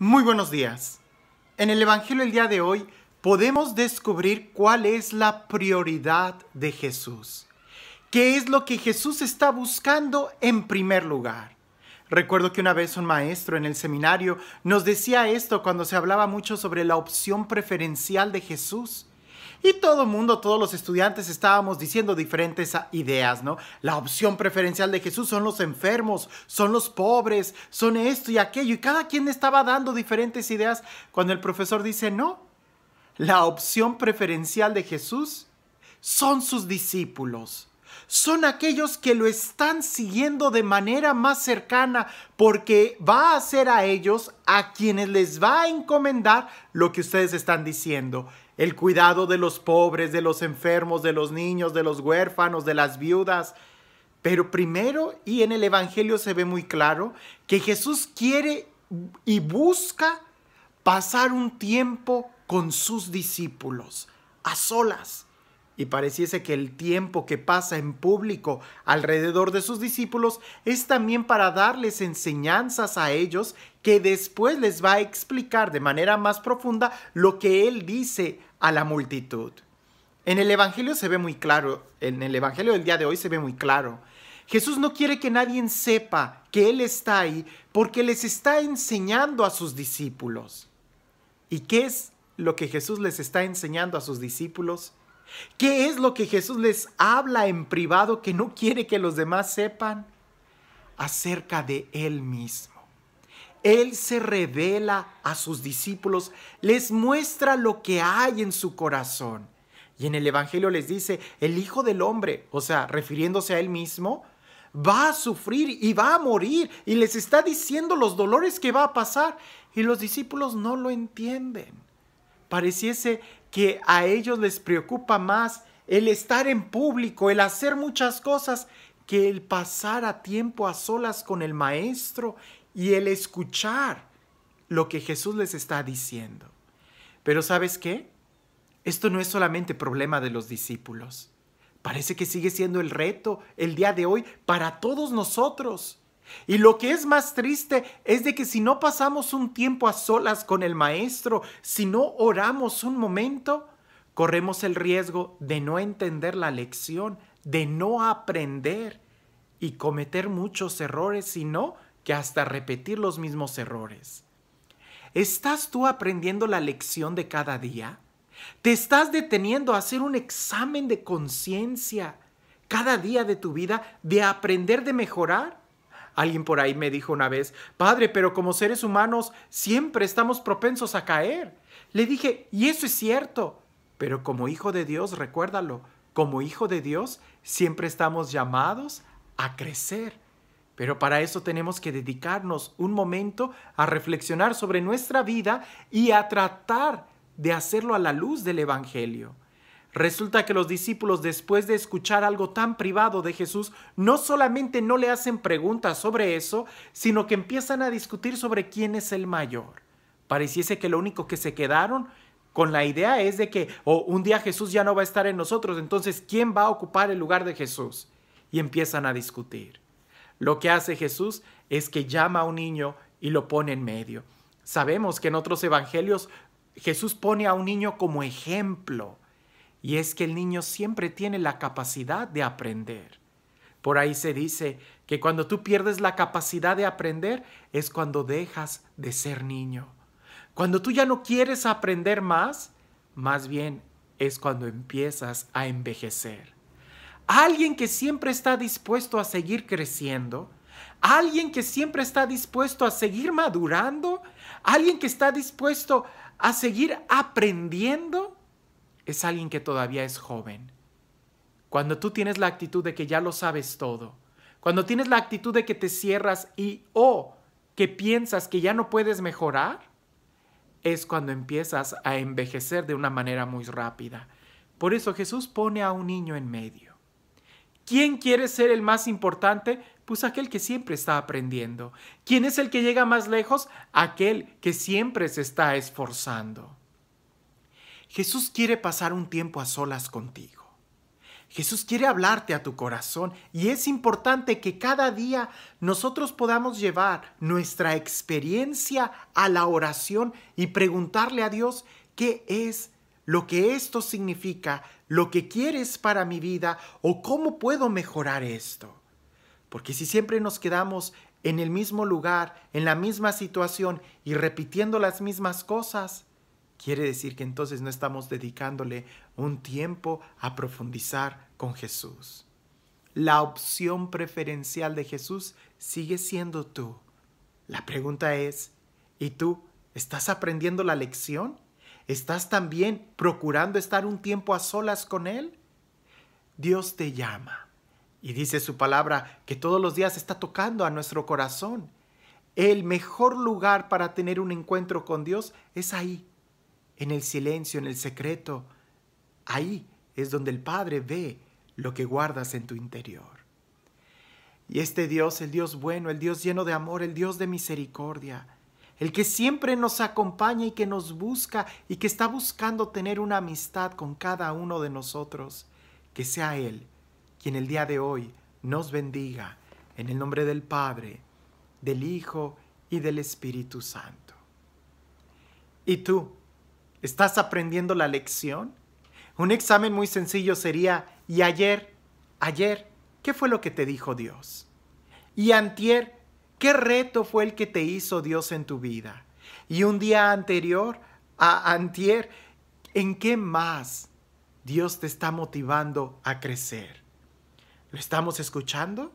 Muy buenos días. En el Evangelio el día de hoy podemos descubrir cuál es la prioridad de Jesús. ¿Qué es lo que Jesús está buscando en primer lugar? Recuerdo que una vez un maestro en el seminario nos decía esto cuando se hablaba mucho sobre la opción preferencial de Jesús y todo el mundo, todos los estudiantes estábamos diciendo diferentes ideas, ¿no? La opción preferencial de Jesús son los enfermos, son los pobres, son esto y aquello, y cada quien estaba dando diferentes ideas cuando el profesor dice, no, la opción preferencial de Jesús son sus discípulos son aquellos que lo están siguiendo de manera más cercana porque va a ser a ellos a quienes les va a encomendar lo que ustedes están diciendo. El cuidado de los pobres, de los enfermos, de los niños, de los huérfanos, de las viudas. Pero primero, y en el Evangelio se ve muy claro, que Jesús quiere y busca pasar un tiempo con sus discípulos, a solas y pareciese que el tiempo que pasa en público alrededor de sus discípulos es también para darles enseñanzas a ellos que después les va a explicar de manera más profunda lo que él dice a la multitud. En el Evangelio se ve muy claro, en el Evangelio del día de hoy se ve muy claro. Jesús no quiere que nadie sepa que Él está ahí porque les está enseñando a sus discípulos. ¿Y qué es lo que Jesús les está enseñando a sus discípulos? ¿Qué es lo que Jesús les habla en privado que no quiere que los demás sepan? Acerca de Él mismo. Él se revela a sus discípulos, les muestra lo que hay en su corazón. Y en el Evangelio les dice, el Hijo del Hombre, o sea, refiriéndose a Él mismo, va a sufrir y va a morir. Y les está diciendo los dolores que va a pasar. Y los discípulos no lo entienden pareciese que a ellos les preocupa más el estar en público, el hacer muchas cosas, que el pasar a tiempo a solas con el Maestro y el escuchar lo que Jesús les está diciendo. Pero ¿sabes qué? Esto no es solamente problema de los discípulos. Parece que sigue siendo el reto el día de hoy para todos nosotros. Y lo que es más triste es de que si no pasamos un tiempo a solas con el Maestro, si no oramos un momento, corremos el riesgo de no entender la lección, de no aprender y cometer muchos errores, sino que hasta repetir los mismos errores. ¿Estás tú aprendiendo la lección de cada día? ¿Te estás deteniendo a hacer un examen de conciencia cada día de tu vida, de aprender de mejorar? Alguien por ahí me dijo una vez, Padre, pero como seres humanos siempre estamos propensos a caer. Le dije, y eso es cierto, pero como hijo de Dios, recuérdalo, como hijo de Dios siempre estamos llamados a crecer. Pero para eso tenemos que dedicarnos un momento a reflexionar sobre nuestra vida y a tratar de hacerlo a la luz del Evangelio. Resulta que los discípulos, después de escuchar algo tan privado de Jesús, no solamente no le hacen preguntas sobre eso, sino que empiezan a discutir sobre quién es el mayor. Pareciese que lo único que se quedaron con la idea es de que oh, un día Jesús ya no va a estar en nosotros, entonces ¿quién va a ocupar el lugar de Jesús? Y empiezan a discutir. Lo que hace Jesús es que llama a un niño y lo pone en medio. Sabemos que en otros evangelios Jesús pone a un niño como ejemplo y es que el niño siempre tiene la capacidad de aprender. Por ahí se dice que cuando tú pierdes la capacidad de aprender es cuando dejas de ser niño. Cuando tú ya no quieres aprender más, más bien es cuando empiezas a envejecer. Alguien que siempre está dispuesto a seguir creciendo, alguien que siempre está dispuesto a seguir madurando, alguien que está dispuesto a seguir aprendiendo, es alguien que todavía es joven. Cuando tú tienes la actitud de que ya lo sabes todo, cuando tienes la actitud de que te cierras y o oh, que piensas que ya no puedes mejorar, es cuando empiezas a envejecer de una manera muy rápida. Por eso Jesús pone a un niño en medio. ¿Quién quiere ser el más importante? Pues aquel que siempre está aprendiendo. ¿Quién es el que llega más lejos? Aquel que siempre se está esforzando. Jesús quiere pasar un tiempo a solas contigo. Jesús quiere hablarte a tu corazón y es importante que cada día nosotros podamos llevar nuestra experiencia a la oración y preguntarle a Dios qué es lo que esto significa, lo que quieres para mi vida o cómo puedo mejorar esto. Porque si siempre nos quedamos en el mismo lugar, en la misma situación y repitiendo las mismas cosas, Quiere decir que entonces no estamos dedicándole un tiempo a profundizar con Jesús. La opción preferencial de Jesús sigue siendo tú. La pregunta es, ¿y tú estás aprendiendo la lección? ¿Estás también procurando estar un tiempo a solas con Él? Dios te llama y dice su palabra que todos los días está tocando a nuestro corazón. El mejor lugar para tener un encuentro con Dios es ahí, en el silencio, en el secreto. Ahí es donde el Padre ve lo que guardas en tu interior. Y este Dios, el Dios bueno, el Dios lleno de amor, el Dios de misericordia, el que siempre nos acompaña y que nos busca y que está buscando tener una amistad con cada uno de nosotros, que sea Él quien el día de hoy nos bendiga en el nombre del Padre, del Hijo y del Espíritu Santo. ¿Y tú? ¿Estás aprendiendo la lección? Un examen muy sencillo sería, ¿y ayer? Ayer, ¿qué fue lo que te dijo Dios? ¿Y antier? ¿Qué reto fue el que te hizo Dios en tu vida? ¿Y un día anterior a antier? ¿En qué más Dios te está motivando a crecer? ¿Lo estamos escuchando?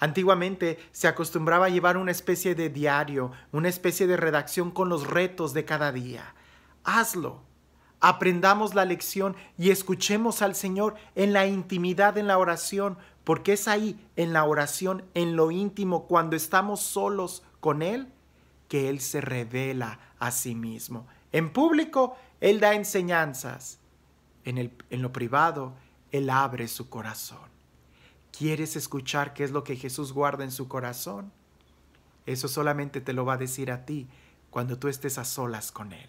Antiguamente se acostumbraba a llevar una especie de diario, una especie de redacción con los retos de cada día hazlo. Aprendamos la lección y escuchemos al Señor en la intimidad, en la oración, porque es ahí, en la oración, en lo íntimo, cuando estamos solos con Él, que Él se revela a sí mismo. En público, Él da enseñanzas. En, el, en lo privado, Él abre su corazón. ¿Quieres escuchar qué es lo que Jesús guarda en su corazón? Eso solamente te lo va a decir a ti cuando tú estés a solas con Él.